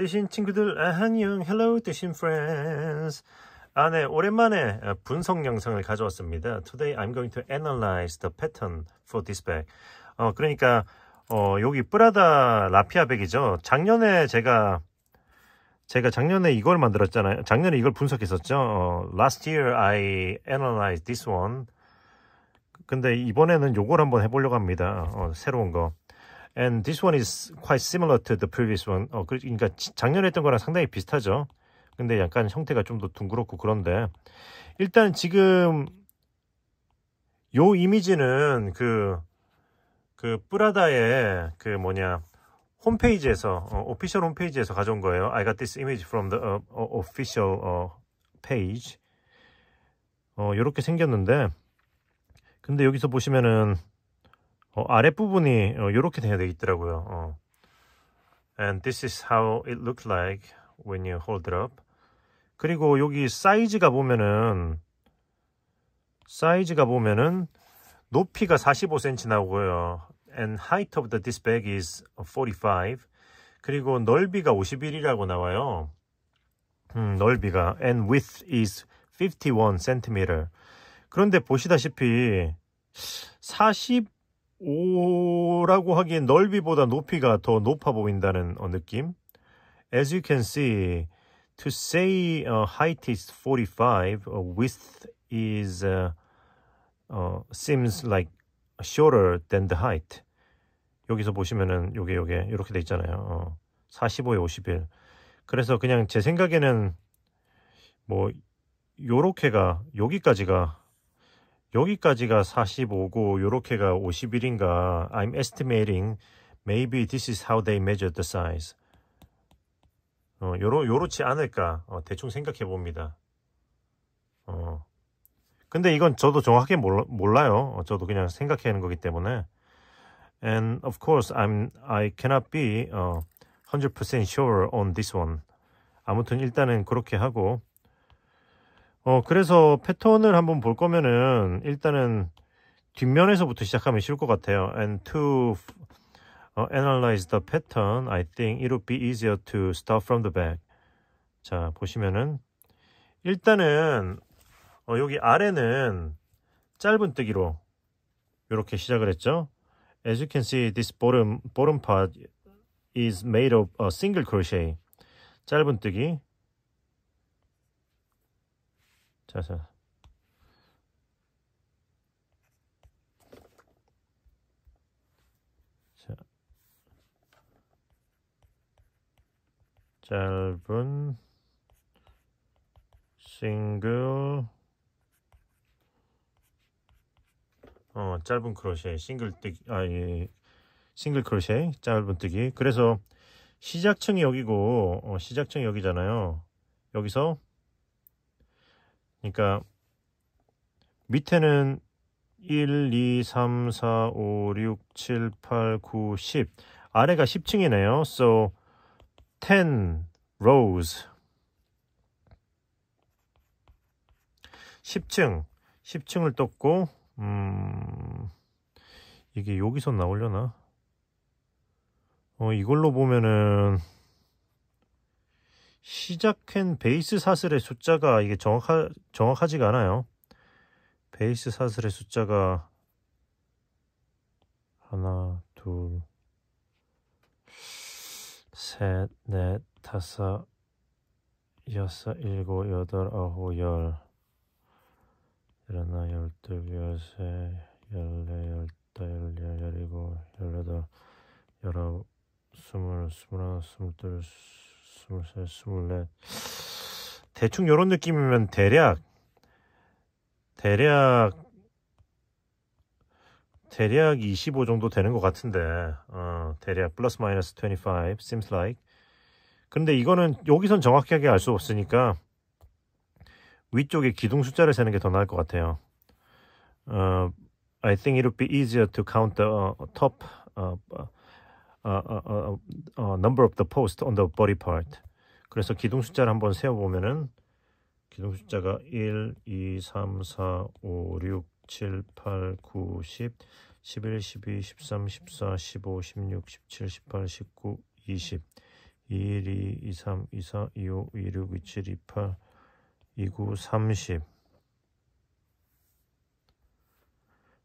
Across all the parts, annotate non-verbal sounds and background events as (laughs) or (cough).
뜻신 친구들 안녕 hello 뜻인 f r 아, 네. 오랜만에 아, 분석 영상을 가져왔습니다. Today I'm going to analyze the pattern for this bag. 어, 그러니까 어, 여기 뿌라다 라피아 백이죠. 작년에 제가 제가 작년에 이걸 만들었잖아요. 작년에 이걸 분석했었죠. 어, last year I analyzed this one. 근데 이번에는 요걸 한번 해보려고 합니다. 어, 새로운 거. And this one is quite similar to the previous one. 어, 그, 그러니까 작년에 했던 거랑 상당히 비슷하죠. 근데 약간 형태가 좀 더 둥그렇고 그런데 일단 지금 요 이미지는 그, 그 뿌라다의 그 뭐냐 홈페이지에서 어, 오피셜 홈페이지에서 가져온 거예요. I got this image from the uh, official uh, page. 어, 이렇게 생겼는데 근데 여기서 보시면은 어, 아랫부분이 어, 이렇게 돼야 되겠더라고요. 어. And this is how it looks like when you hold it up. 그리고 여기 사이즈가 보면은 사이즈가 보면은 높이가 45cm 나오고요. And height of the, this bag is 45. 그리고 넓이가 51이라고 나와요. 음, 넓이가 and width is 51cm. 그런데 보시다시피 40 5라고 하기엔 넓이보다 높이가 더 높아 보인다는 느낌. As you can see, to say uh, height is 45, uh, width is uh, uh, seems like shorter than the height. 여기서 보시면은 요게 요게 이렇게 돼 있잖아요. 어, 45에 51. 그래서 그냥 제 생각에는 뭐 요렇게가 여기까지가 여기까지가 45고 요렇게가 51인가 I'm estimating maybe this is how they measure the size 어, 요러, 요렇지 않을까 어, 대충 생각해 봅니다 어. 근데 이건 저도 정확히 몰라, 몰라요 어, 저도 그냥 생각해 하는 거기 때문에 and of course I'm, I cannot be uh, 100% sure on this one 아무튼 일단은 그렇게 하고 어 그래서 패턴을 한번 볼 거면은 일단은 뒷면에서부터 시작하면 쉬울 것 같아요. And to uh, analyze the pattern, I think it would be easier to start from the back. 자 보시면은 일단은 어, 여기 아래는 짧은 뜨기로 이렇게 시작을 했죠. As you can see, this bottom bottom part is made of a single crochet. 짧은 뜨기. 자, 자. 자. 짧은 싱글 어, 짧은 크로셰 싱글 뜨기 아 예. 싱글 크로셰 짧은 뜨기 그래서 시작층이 여기고 어, 시작층이 여기잖아요 여기서 그러니까 밑에는 1, 2, 3, 4, 5, 6, 7, 8, 9, 10 아래가 10층이네요. So 10 rows 10층 10층을 떴고 음 이게 여기서 나오려나? 어 이걸로 보면은 시작한 베이스 사슬의 숫자가 이게 정확하, 정확하지가 않아요. 베이스 사슬의 숫자가 하나, 둘, 셋, 넷, 다섯, 여섯, 일곱, 여덟, 아홉, 열, 열하나, 열둘, 열세, 열네, 열다, 열열, 열일곱, 열여덟, 열아홉, 스물, 스물하나, 스물둘, 스물셋, 스물넷. 대충 요런 느낌이면 대략, 대략, 대략 25 정도 되는 것 같은데, 어, 대략 플러스 마이너스 25, seems like. 근데 이거는 여기선 정확하게 알 수 없으니까, 위쪽에 기둥 숫자를 세는 게 더 나을 것 같아요. 어, I think it would be easier to count the uh, top uh, uh, number of the post on the body part. 그래서 기둥 숫자를 한번 세어보면은 기둥 숫자가 1, 2, 3, 4, 5, 6, 7, 8, 9, 10, 11, 12, 13, 14, 15, 16, 17, 18, 19, 20, 21, 22, 23, 24, 25, 26, 27, 28, 29, 30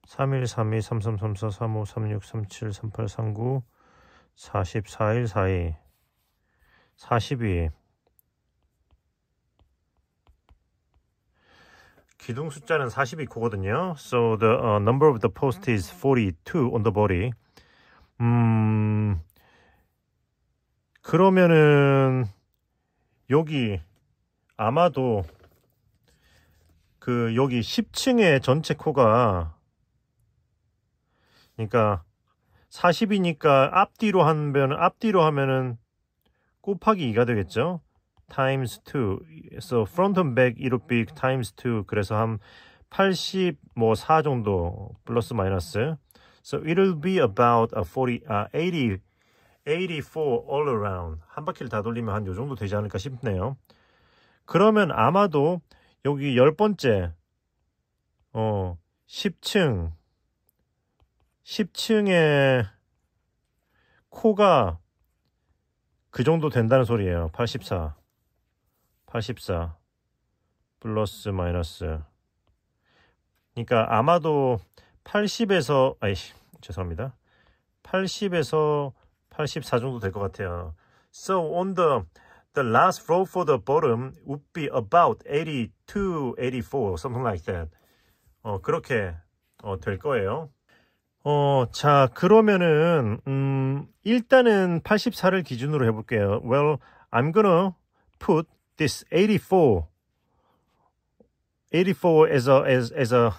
31, 32, 33, 34, 35, 36, 37, 38, 39 44일 사이 42 기둥 숫자는 42코거든요. So the uh, number of the post is 42 on the body. 음 그러면은 여기 아마도 그 여기 10층의 전체 코가 그러니까 40이니까 앞뒤로 하면 앞뒤로 하면은 곱하기 2가 되겠죠. times 2. So front and back it'll be times 2. 그래서 한80뭐4 정도 플러스 마이너스. So it'll be about a 40 아, 80 84 all around. 한 바퀴를 다 돌리면 한 요 정도 되지 않을까 싶네요. 그러면 아마도 여기 열 번째 어 10층 10층에 코가 그 정도 된다는 소리예요. 84. 84. 플러스 마이너스. 그러니까 아마도 80에서 아이 죄송합니다. 80에서 84 정도 될 것 같아요. So on the the last row for the bottom would be about 82, 84, something like that. 어 그렇게 어, 될 거예요. 어, 자, 그러면은, 음, 일단은 84를 기준으로 해볼게요. Well, I'm gonna put this 84, 84 as a, as, as a,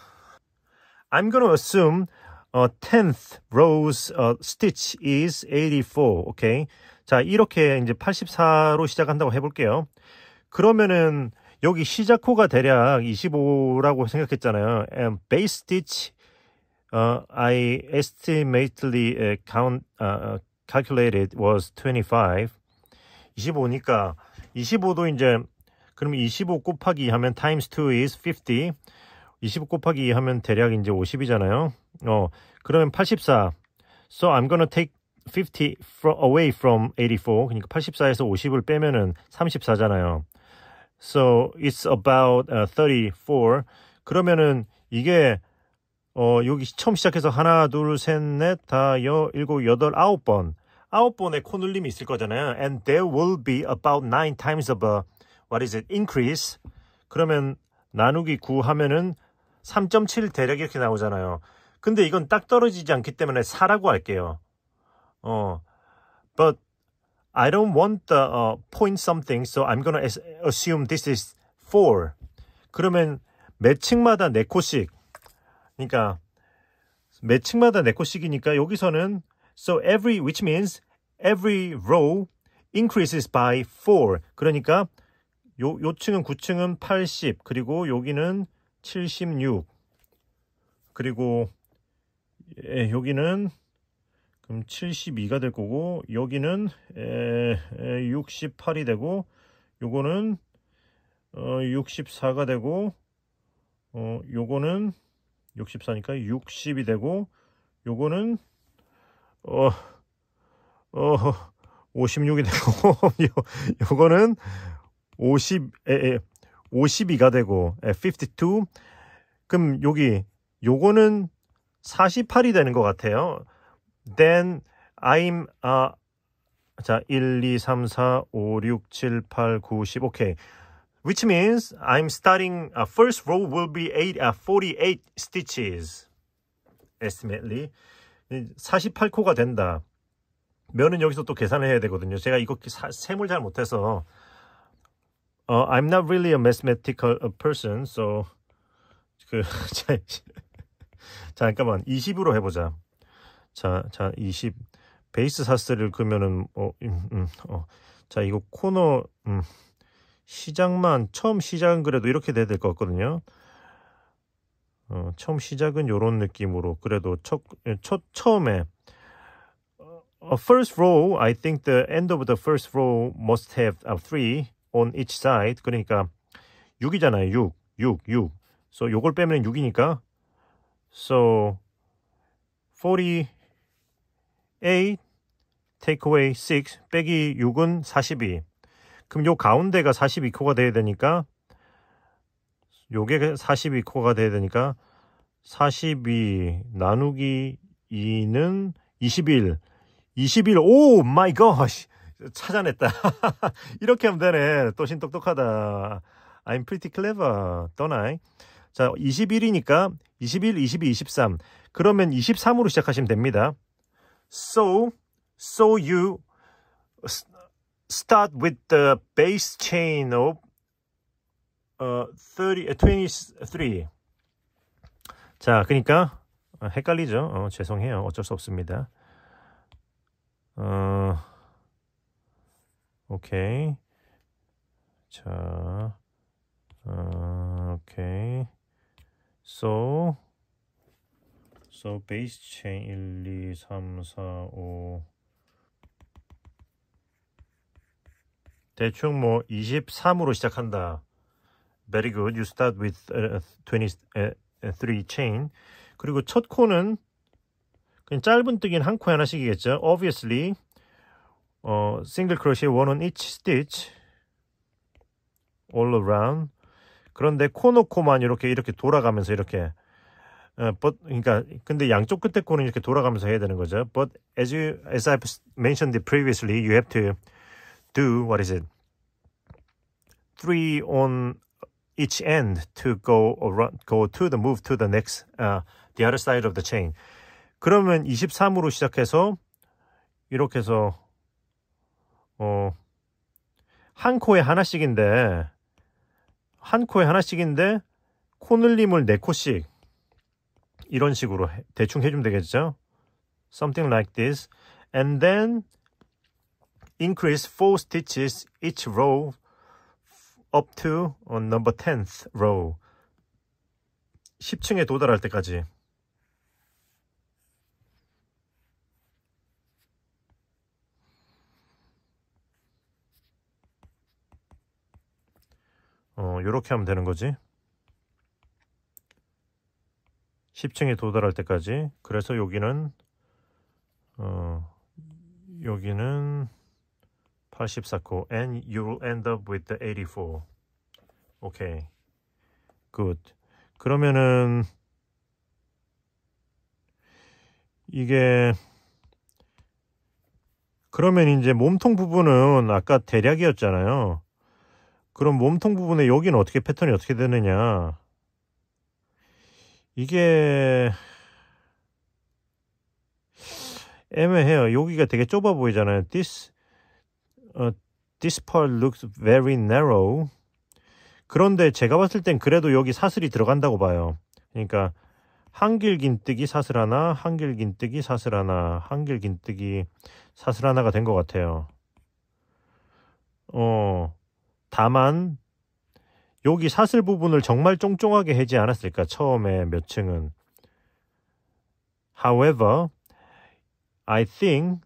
I'm gonna assume a tenth rows uh, stitch is 84. Okay. 자, 이렇게 이제 84로 시작한다고 해볼게요. 그러면은 여기 시작호가 대략 25라고 생각했잖아요. And base stitch uh, I estimatedly count, uh, calculated was 25. 25니까 25도 이제 그럼 25 곱하기 하면 times 2 is 50. 25 곱하기 하면 대략 이제 50이잖아요. 어, 그러면 84. So I'm gonna take 50 f r away from 84. 그러니까 84에서 50을 빼면은 34잖아요. So it's about uh, 34. 그러면은 이게 어, 여기 처음 시작해서 하나, 둘, 셋, 넷, 다, 여, 일곱, 여덟, 아홉 번. 아홉 번의 코눌림이 있을 거잖아요. And there will be about nine times of a, what is it, increase. 그러면 나누기 9 하면은 3.7 대략 이렇게 나오잖아요. 근데 이건 딱 떨어지지 않기 때문에 4라고 할게요. 어, but I don't want the uh, point something, so I'm gonna assume this is 4. 그러면 매칭마다 4코씩 그러니까 매칭마다 네 코씩이니까 여기서는 so every which means every row increases by 4. 그러니까 요, 요 층은 9층은 80 그리고 여기는 76 그리고 예, 여기는 그럼 72가 될 거고 여기는 에, 에, 68이 되고 요거는 어, 64가 되고 어, 요거는 64니까 60이 되고 요거는 어, 어 56이 되고 (laughs) 요거는 50 에, 에, 52가 되고 에, 52 그럼 여기 요거는 48이 되는 것 같아요. Then I'm 아, 자 1, 2, 3, 4, 5, 6, 7, 8, 9, 10 오케이. Okay. which means I'm starting uh, first row will be eight, uh, 48 stitches estimately 48코가 된다 면은 여기서 또 계산을 해야 되거든요 제가 이거 사, 셈을 잘 못해서 uh, I'm not really a mathematical person so 그 자, 잠깐만 20으로 해보자 자, 자 20 베이스 사스를 그러면은 어, 음, 음, 어. 자 이거 코너 음. 시작만 처음 시작은 그래도 이렇게 돼야 될 것 같거든요. 어, 처음 시작은 이런 느낌으로 그래도 첫, 첫 처음에 u first row I think the end of the first row must have a three on each side 그러니까 6이잖아요 6 6 6 so 이걸 빼면 6이니까 so 48 take away 6 빼기 6은 42 그럼 요 가운데가 42코가 돼야 되니까 요게 42코가 돼야 되니까 42 나누기 2는 21 21 오 마이 갓 찾아냈다 (laughs) 이렇게 하면 되네 또 신 똑똑하다 I'm pretty clever don't I 자 21이니까 21 22 23 그러면 23으로 시작하시면 됩니다 So so you start with the base chain of uh, 30, 23. 자, 그러니까 헷갈리죠. 어, 죄송해요. 어쩔 수 없습니다. 어, 오케이. 자, 어, 오케이. So, so base chain 1, 2, 3, 4, 5. 대충 뭐 23으로 시작한다. Very good. You start with 23 chain. 그리고 첫 코는 그냥 짧은 뜨기는한 코에 하나씩이겠죠. Obviously, 어, single crochet one on each stitch all around. 그런데 코 놓고만 이렇게 이렇게 돌아가면서 이렇게 어, but, 그러니까 근데 양쪽 끝에 코는 이렇게 돌아가면서 해야 되는 거죠. But as you as I've mentioned previously, you have to do what is it? Three on each end to go around, go to the move to the next uh, the other side of the chain. 그러면 23으로 시작해서 이렇게 해서 어 한 코에 하나씩인데 한 코에 하나씩인데 코늘림을 네 코씩 이런 식으로 대충 해주면 되겠죠? Something like this. And then increase 4 stitches each row up to on number 10th row 10층에 도달할 때까지 어, 요렇게 하면 되는 거지 10층에 도달할 때까지 그래서 여기는 어, 여기는 84코 and you will end up with the 84 오케이 굿 그러면은 이게 그러면 이제 몸통 부분은 아까 대략이었잖아요 그럼 몸통 부분에 여기는 어떻게 패턴이 어떻게 되느냐 이게 애매해요 여기가 되게 좁아 보이잖아요 this 어, this p a r l looks very narrow. 그런데 제가 봤을 땐 그래도 여기 사슬이 들어간다고 봐요. 그러니까 한길 긴뜨기 사슬 하나, 한길 긴뜨기 사슬 하나, 한길 긴뜨기 사슬 하나가 된 것 같아요. 어, 다만 여기 사슬 부분을 정말 쫑쫑하게 해지 않았을까 처음에 몇 층은. However, I think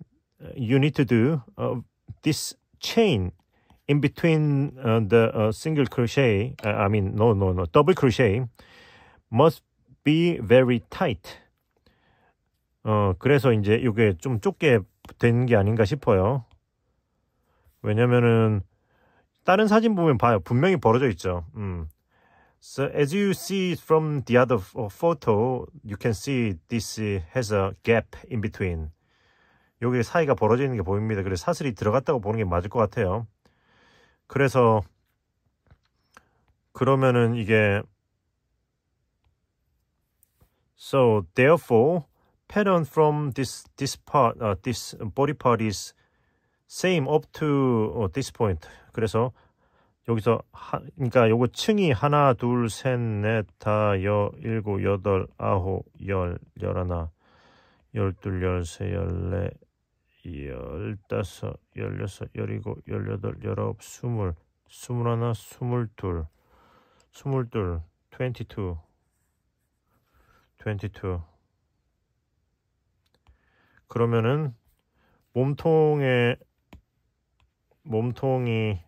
you need to do uh, this chain in between uh, the uh, single crochet, uh, I mean, no, no, no, double crochet must be very tight. 어, 그래서 이제 이게 좀 좁게 된 게 아닌가 싶어요. 왜냐면은 다른 사진 보면 봐요. 분명히 벌어져 있죠. 음. So as you see from the other photo, you can see this has a gap in between. 여기 사이가 벌어져 있는 게 보입니다. 그래서 사슬이 들어갔다고 보는 게 맞을 것 같아요. 그래서 그러면은 이게 So therefore pattern from this this part uh, this body part is same up to uh, this point. 그래서 여기서 하, 그러니까 요거 층이 하나 둘셋넷다여 일곱 여덟 아홉 열 열하나 열둘 열세 열네 열다섯, 열여섯, 열이고, 열여덟, 열아홉, 스물, 스물하나, 스물둘, 스물둘, 트웬티투, 그러면은 몸통에 몸통이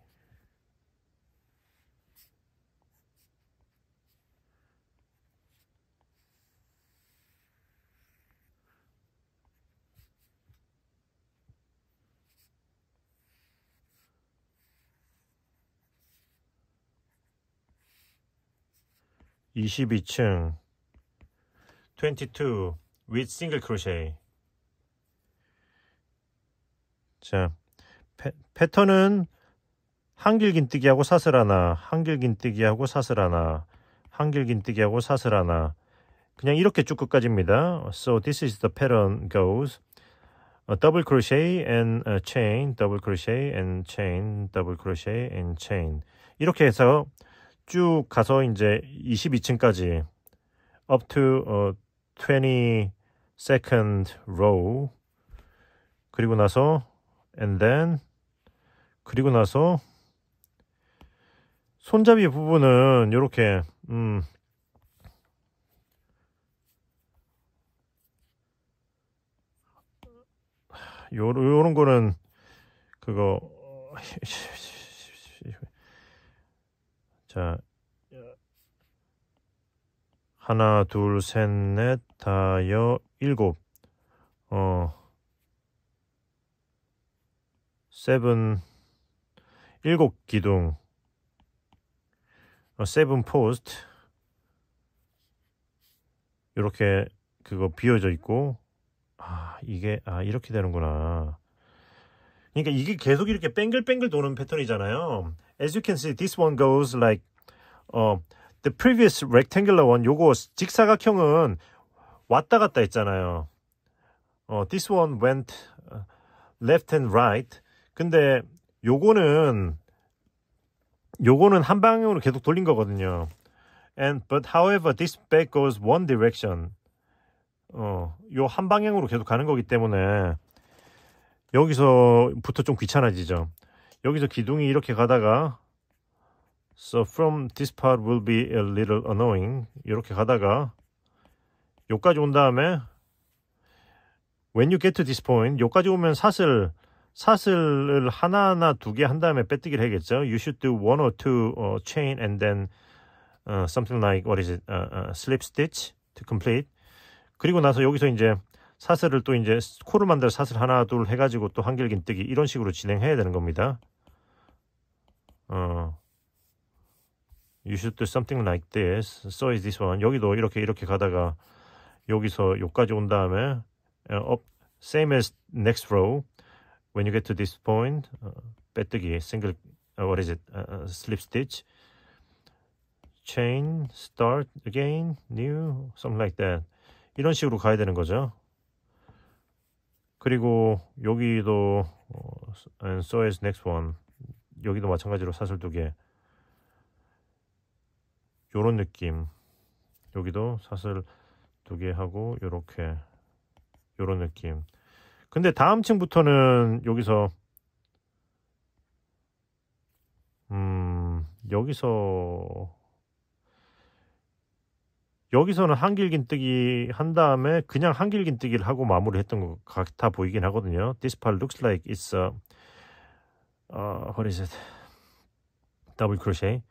22층 22 with single crochet 자 패, 턴은 한길긴뜨기하고 사슬 하나 한길긴뜨기하고 사슬 하나 한길긴뜨기하고 사슬 하나 그냥 이렇게 쭉 끝까지입니다 so this is the pattern goes a double crochet and a chain double crochet and chain double crochet and chain 이렇게 해서 쭉 가서 이제 22층까지 up to 어, 22nd row 그리고 나서 and then 그리고 나서 손잡이 부분은 이렇게 음 요런 거는 그거 자, 하나, 둘, 셋, 넷, 다여, 일곱. 어, 세븐, 일곱 기둥. 어, 세븐 포스트. 이렇게 그거 비어져 있고, 아, 이게, 아, 이렇게 되는구나. 그러니까 이게 계속 이렇게 뺑글뺑글 도는 패턴이잖아요. as you can see, this one goes like uh, the previous rectangular one. 요거 직사각형은 왔다 갔다 했잖아요. 어, this one went left and right. 근데 요거는 요거는 한 방향으로 계속 돌린 거거든요. And but however this back goes one direction. 어, 요한 방향으로 계속 가는 거기 때문에 여기서부터 좀 귀찮아지죠. 여기서 기둥이 이렇게 가다가 So from this part will be a little annoying 이렇게 가다가 여기까지 온 다음에 When you get to this point 여기까지 오면 사슬 사슬을 하나하나 두 개 한 다음에 빼뜨기를 해야겠죠 You should do one or two uh, chain and then uh, something like what is it? Uh, uh, slip stitch to complete 그리고 나서 여기서 이제 사슬을 또 이제 코를 만들어 사슬 하나 둘 해가지고 또 한길긴 뜨기 이런 식으로 진행해야 되는 겁니다 어, you should do something like this. So is this one. 여기도 이렇게 이렇게 가다가 여기서 여기까지 온 다음에 uh, up, same as next row. When you get to this point, uh, 빼뜨기, single, uh, what is it, uh, slip stitch, chain, start again, new, something like that. 이런 식으로 가야 되는 거죠. 그리고 여기도 uh, and so is next one. 여기도 마찬가지로 사슬 두 개. 요런 느낌. 여기도 사슬 두 개 하고 요렇게 요런 느낌. 근데 다음 층부터는 여기서 음, 여기서 여기서는 한길긴뜨기 한 다음에 그냥 한길긴뜨기를 하고 마무리했던 것 같아 보이긴 하거든요. This part looks like it's a 어, what is it? 더블 크로셰.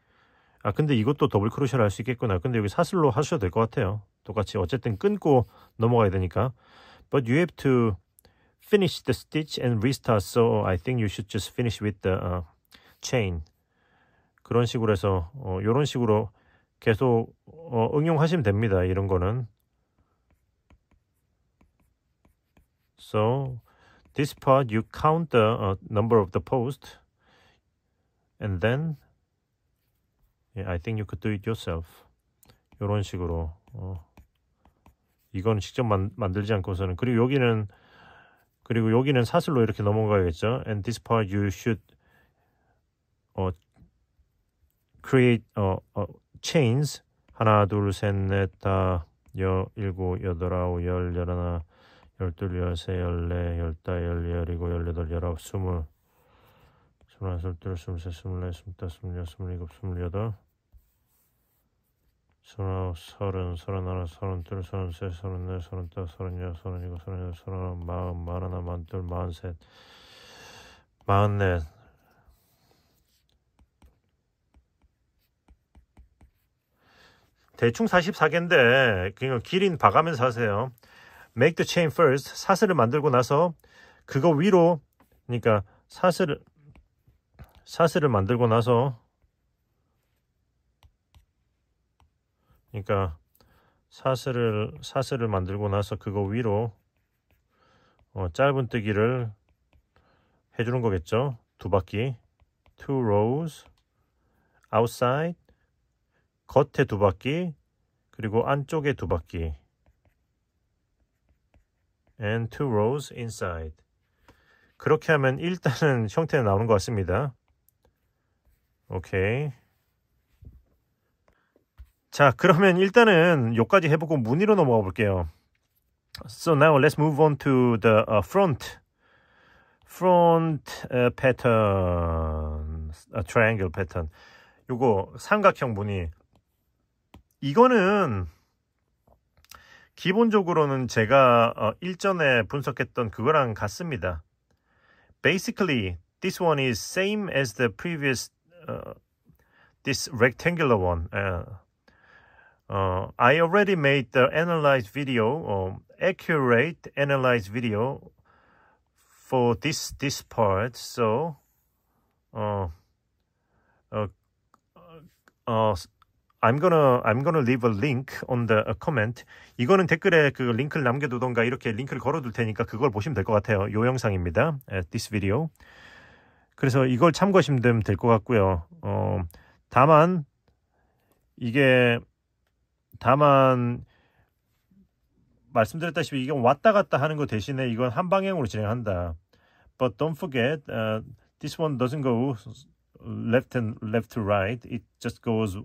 아 근데 이것도 더블 크로셰를 할수 있겠구나. 근데 여기 사슬로 하셔도 될 것 같아요. 똑같이 어쨌든 끊고 넘어가야 되니까. But you have to finish the stitch and restart. So I think you should just finish with the uh, chain. 그런 식으로 해서 어, 이런 식으로 계속 어, 응용하시면 됩니다. 이런 거는. So this part you count the uh, number of the post and then yeah, I think you could do it yourself 이런 식으로 어, 이건 직접 만, 만들지 않고서는 그리고 여기는 그리고 여기는 사슬로 이렇게 넘어가야겠죠 and this part you should 어, create 어, 어, chains 하나 둘 셋 넷다여 일곱 여덟 아홉 열 열하나 열둘, 열세, 열네, 열다, 열여, 열이고, 열여덟, 열아홉, 스물 스물한, 스물둘, 스물세, 스물네, 스물다, 스물여, 스물일곱, 스물여덟 스물아홉, 서른, 서른하나, 서른둘, 서른세, 서른네, 서른다, 서른여, 서른이고, 서른여덟, 서른아홉, 마흔, 마흔하나, 마흔둘, 마흔셋 마흔넷 대충 44개인데 그냥 길인 봐가면서 하세요. make the chain first 사슬을 만들고 나서 그거 위로 그러니까 사슬을 사슬을 만들고 나서 그러니까 사슬을 사슬을 만들고 나서 그거 위로 어, 짧은뜨기를 해주는 거겠죠 두 바퀴 two rows outside 겉에 두 바퀴 그리고 안쪽에 두 바퀴 and two rows inside. 그렇게 하면 일단은 형태는 나오는 것 같습니다. 오케이. 자, 그러면 일단은 요까지 해보고 무늬로 넘어가 볼게요. So now let's move on to the uh, front front uh, pattern, uh, triangle pattern. 요거 삼각형 무늬. 이거는 기본적으로는 제가 일전에 분석했던 그거랑 같습니다. Basically, this one is same as the previous uh, this rectangular one. Uh, uh, I already made the analyzed video or accurate analyzed video for this this part. So, uh, uh, uh, I'm gonna I'm gonna leave a link on the comment. 이거는 댓글에 그 링크를 남겨두던가 이렇게 링크를 걸어둘 테니까 그걸 보시면 될 것 같아요. 요 영상입니다. this video. 그래서 이걸 참고하시면 될 것 같고요. 어, 다만 이게 다만 말씀드렸다시피 이건 왔다 갔다 하는 거 대신에 이건 한 방향으로 진행한다. But don't forget, uh, this one doesn't go left and left to right. It just goes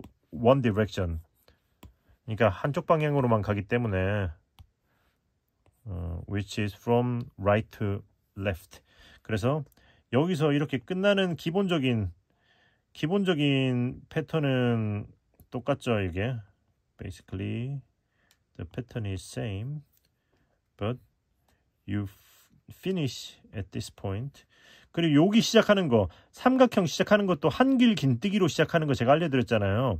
one direction 그러니까 한쪽 방향으로만 가기 때문에 어, which is from right to left 그래서 여기서 이렇게 끝나는 기본적인 기본적인 패턴은 똑같죠 이게 basically the pattern is same but you finish at this point 그리고 여기 시작하는 거 삼각형 시작하는 것도 한길 긴뜨기로 시작하는 거 제가 알려드렸잖아요.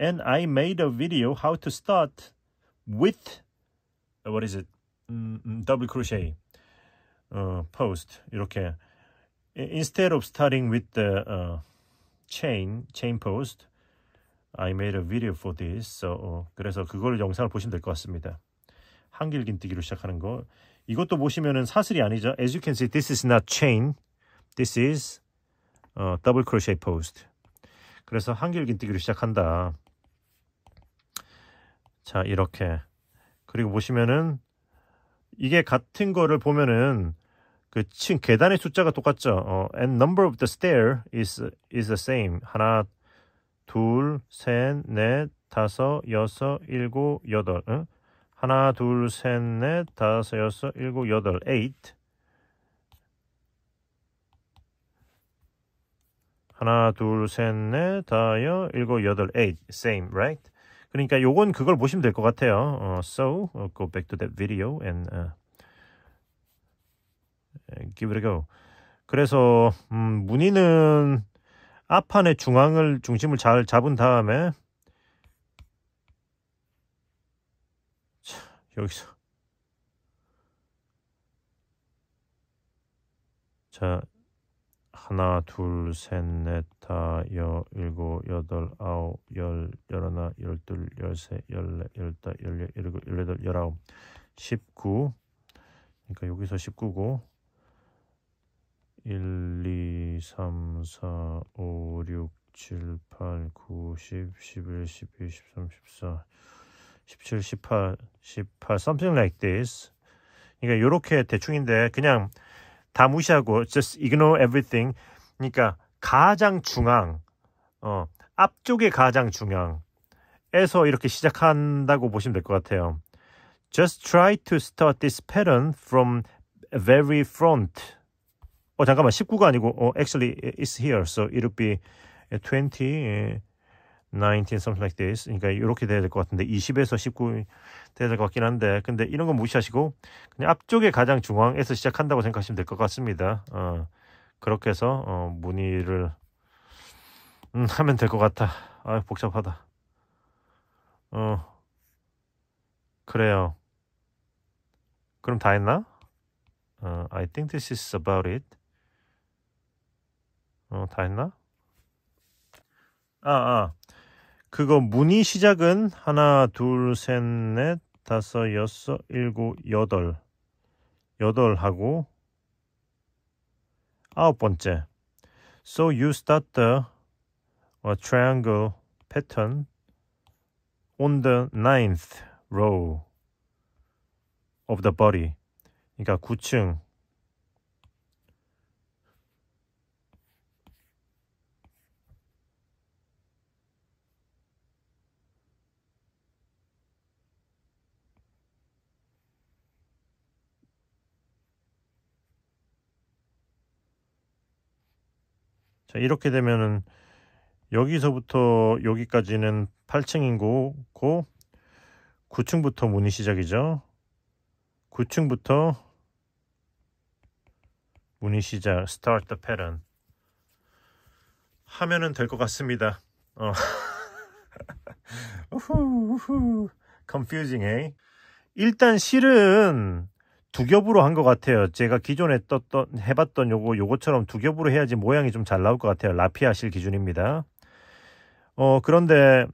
And I made a video how to start with what is it? 음, double crochet 어, post 이렇게 instead of starting with the uh, chain chain post I made a video for this. So, 어, 그래서 그걸 영상을 보시면 될 것 같습니다. 한길 긴뜨기로 시작하는 거 이것도 보시면은 사슬이 아니죠. As you can see, this is not chain. This is a double crochet post. 그래서 한길긴뜨기로 시작한다. 자 이렇게 그리고 보시면은 이게 같은 거를 보면은 그층 계단의 숫자가 똑같죠. 어, and number of the stair is is the same. 하나, 둘, 셋, 넷, 다섯, 여섯, 일곱, 여덟. 응? 하나, 둘, 셋, 넷, 다섯, 여섯, 일곱, 여덟, e i 하나, 둘, 셋, 넷, 다여, 일곱, 여덟, eight. Same, right? 그러니까 요건 그걸 보시면 될 것 같아요. Uh, so, I'll 어, go back to that video and uh, give it a go. 그래서 음, 문늬는 앞판의 중앙을 중심을 잘 잡은 다음에 차, 여기서 자 하나 둘 셋 넷다여 일곱 여덟 아홉 열 열하나 열둘 열세 열네 열다 열여 열일곱 열여덟 열아홉 십구 그러니까 여기서 십구고 일, 이, 삼, 사, 오, 육, 칠, 팔, 구, 십, 십일, 십2 십삼, 십사, 십칠, 십팔, 십팔 something like this 그러니까 이렇게 대충인데 그냥 다 무시하고 just ignore everything. 그러니까 가장 중앙, 어, 앞쪽에 가장 중앙에서 이렇게 시작한다고 보시면 될 것 같아요. Just try to start this pattern from very front. 어 잠깐만 19가 아니고 어 actually it's here. So it'll be 20. 19 something like this. 그러니까 이렇게 돼야 될 것 같은데 20에서 19 돼야 될 것 같긴 한데 근데 이런 건 무시하시고 그냥 앞쪽에 가장 중앙에서 시작한다고 생각하시면 될 것 같습니다. 어, 그렇게 해서 어, 문의를 음, 하면 될 것 같아. 아 복잡하다. 어 그래요. 그럼 다 했나? 어, I think this is about it. 어, 다 했나? 아, 아. 그거 문의 시작은 하나, 둘, 셋, 넷, 다섯, 여섯, 일곱, 여덟. 여덟 하고 아홉 번째. So you start the triangle pattern on the ninth row of the body. 그러니까 9층 자, 이렇게 되면은 여기서부터 여기까지는 8층인 거고 9층부터 문이 시작이죠. 9층부터 문이 시작 start the pattern 하면은 될 것 같습니다. 어. (laughs) 우후 우후 confusing 에 eh? 일단 실은 두 겹으로 한 것 같아요. 제가 기존에 떴던 해봤던 요거 요거처럼 두 겹으로 해야지 모양이 좀 잘 나올 것 같아요. 라피아 실 기준입니다. 어 그런데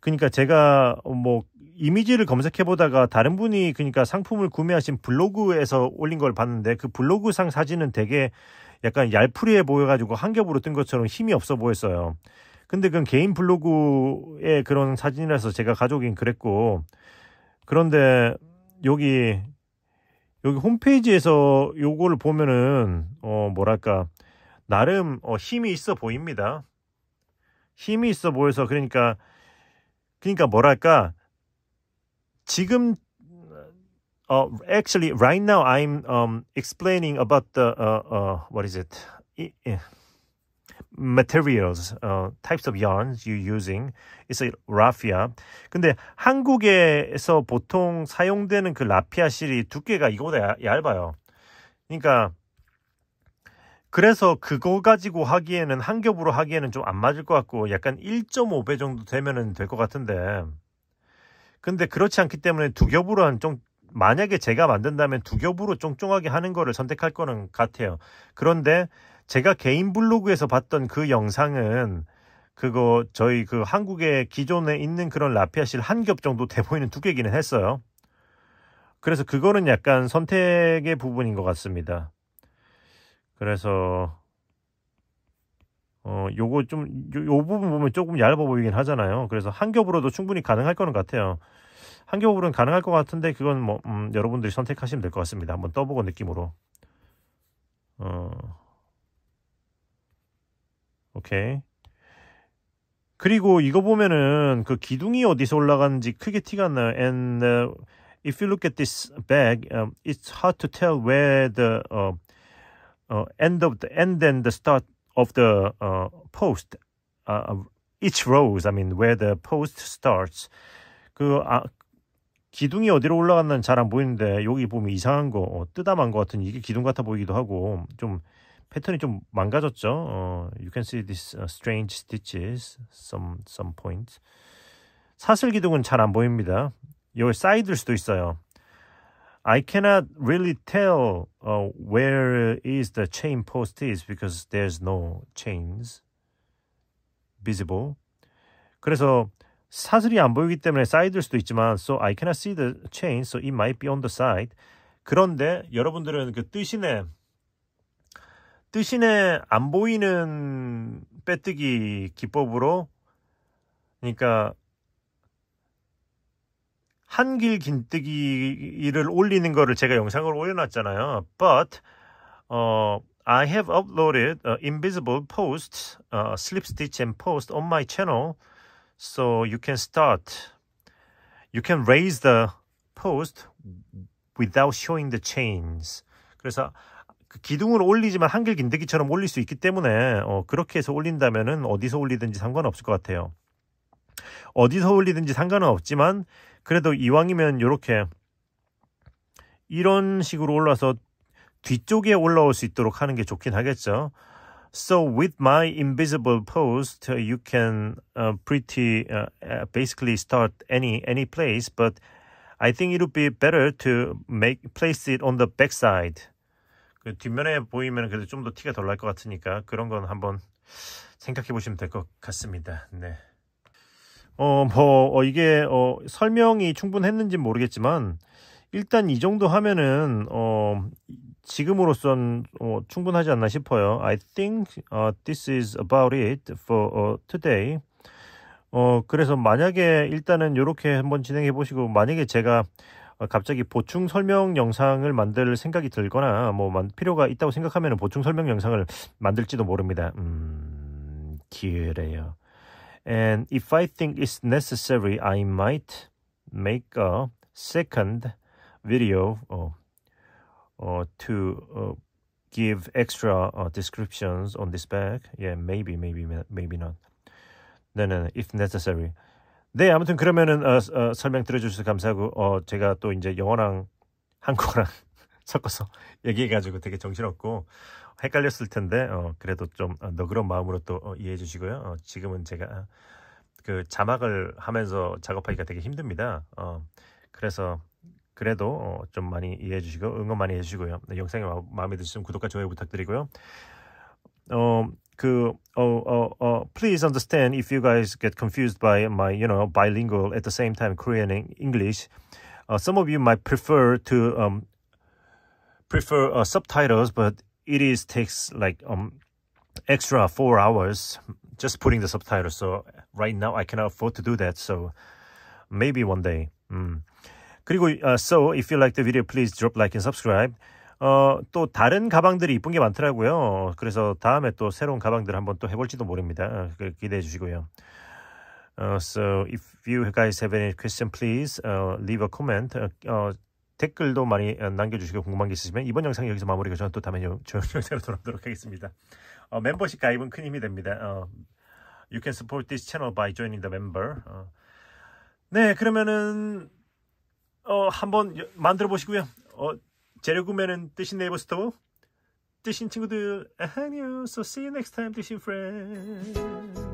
그러니까 제가 뭐 이미지를 검색해 보다가 다른 분이 그러니까 상품을 구매하신 블로그에서 올린 걸 봤는데 그 블로그 상 사진은 되게 약간 얄풀이해 보여가지고 한 겹으로 뜬 것처럼 힘이 없어 보였어요. 근데 그건 개인 블로그의 그런 사진이라서 제가 가족인 그랬고 그런데 여기 여기 홈페이지에서 요거를 보면은 어 뭐랄까 나름 어 힘이 있어 보입니다. 힘이 있어 보여서 그러니까 그러니까 뭐랄까 지금 어 actually right now I'm um explaining about the uh, uh what is it 예. materials, uh, types of yarns you using. It's a raffia. 근데 한국에서 보통 사용되는 그 라피아 실이 두께가 이거보다 얇아요. 그러니까 그래서 그거 가지고 하기에는 한 겹으로 하기에는 좀 안 맞을 것 같고 약간 1.5배 정도 되면될 것 같은데 근데 그렇지 않기 때문에 두 겹으로 한 좀 만약에 제가 만든다면 두 겹으로 쫑쫑하게 하는 거를 선택할 거는 같아요. 그런데 제가 개인 블로그에서 봤던 그 영상은 그거 저희 그 한국에 기존에 있는 그런 라피아실 한 겹 정도 돼 보이는 두께기는 했어요. 그래서 그거는 약간 선택의 부분인 것 같습니다. 그래서 어 요거 좀요 요 부분 보면 조금 얇아 보이긴 하잖아요. 그래서 한 겹으로도 충분히 가능할 거는 같아요. 한 겹으로는 가능할 것 같은데 그건 뭐 음, 여러분들이 선택하시면 될 것 같습니다. 한번 떠보고 느낌으로 어. 오케이. 그리고 이거 보면은 그 기둥이 어디서 올라가는지 크게 티가 안 나요. And uh, if you look at this bag, um, it's hard to tell where the uh, uh, end of the end and the start of the uh, post uh, each rows. I mean where the post starts. 그 아, 기둥이 어디로 올라갔는지 잘 안 보이는데 여기 보면 이상한 거 어, 뜨담한 것 같은 이게 기둥 같아 보이기도 하고 좀 패턴이 좀 망가졌죠. 어, you can see these strange stitches some some point. 사슬 기둥은 잘 안 보입니다. 여기 쌓이일 수도 있어요. I cannot really tell uh, where is the chain post is because there's no chains visible. 그래서 사슬이 안 보이기 때문에 사이드일 수도 있지만 so I cannot see the chain so it might be on the side. 그런데 여러분들은 그 뜻이네 뜻이네 안 보이는 빼뜨기 기법으로 그러니까 한길 긴뜨기를 올리는 거를 제가 영상을 올려놨잖아요. But 어, I have uploaded invisible post, uh, slip stitch and post on my channel, so you can start. You can raise the post without showing the chains. 그래서 기둥을 올리지만 한길 긴데기처럼 올릴 수 있기 때문에 어, 그렇게 해서 올린다면 어디서 올리든지 상관없을 것 같아요. 어디서 올리든지 상관은 없지만 그래도 이왕이면 이렇게 이런 식으로 올라서 뒤쪽에 올라올 수 있도록 하는 게 좋긴 하겠죠. So with my invisible post, you can uh, pretty uh, basically start any any place, but I think it would be better to make place it on the backside. 그 뒷면에 보이면 그래도 좀 더 티가 덜 날 것 같으니까 그런 건 한번 생각해 보시면 될 것 같습니다. 네. 어, 뭐, 어, 이게, 어, 설명이 충분했는지 모르겠지만, 일단 이 정도 하면은, 어, 지금으로선 어, 충분하지 않나 싶어요. I think uh, this is about it for uh, today. 어, 그래서 만약에 일단은 이렇게 한번 진행해 보시고, 만약에 제가 갑자기 보충 설명 영상을 만들 생각이 들거나 뭐 필요가 있다고 생각하면 보충 설명 영상을 만들지도 모릅니다. 음, 그래요. And if I think it's necessary, I might make a second video 어, 어, to 어, give extra uh, descriptions on this bag. Yeah, maybe, maybe, maybe not. No, no, no, if necessary. 네, 아무튼 그러면은 어, 어, 설명 들어주셔서 감사하고 어, 제가 또 이제 영어랑 한국어랑 (laughs) 섞어서 얘기해가지고 되게 정신없고 헷갈렸을 텐데 어, 그래도 좀 어, 너그러운 마음으로 또 어, 이해해 주시고요. 어, 지금은 제가 그 자막을 하면서 작업하기가 되게 힘듭니다. 어, 그래서 그래도 어, 좀 많이 이해해 주시고 응원 많이 해주시고요. 네, 영상이 마, 음에 드시면 구독과 좋아요 부탁드리고요. 어, 그, oh, oh, oh, please understand if you guys get confused by my, you know, bilingual at the same time Korean and English. Uh, some of you might prefer to um, prefer uh, subtitles, but it is takes like um extra four hours just putting the subtitles. So right now I cannot afford to do that. So maybe one day. Mm. 그리고 uh, so if you like the video, please drop like and subscribe. 어, 또 다른 가방들이 이쁜 게 많더라고요. 그래서 다음에 또 새로운 가방들 한번 또 해볼지도 모릅니다. 어, 그 기대해 주시고요. Uh, so if you guys have any question, please uh, leave a comment. Uh, 댓글도 많이 남겨주시고 궁금한 게 있으시면 이번 영상 여기서 마무리고 저는 또 다음에 (laughs) 영상으로 돌아오도록 하겠습니다. 멤버십 가입은 큰 힘이 됩니다. you can support this channel by joining the member. 네, 그러면은 한번 만들어 보시고요. 재료 구매는 뜨신 네이버 스토어 뜨신 친구들 안녕 so see you next time 뜨신 friend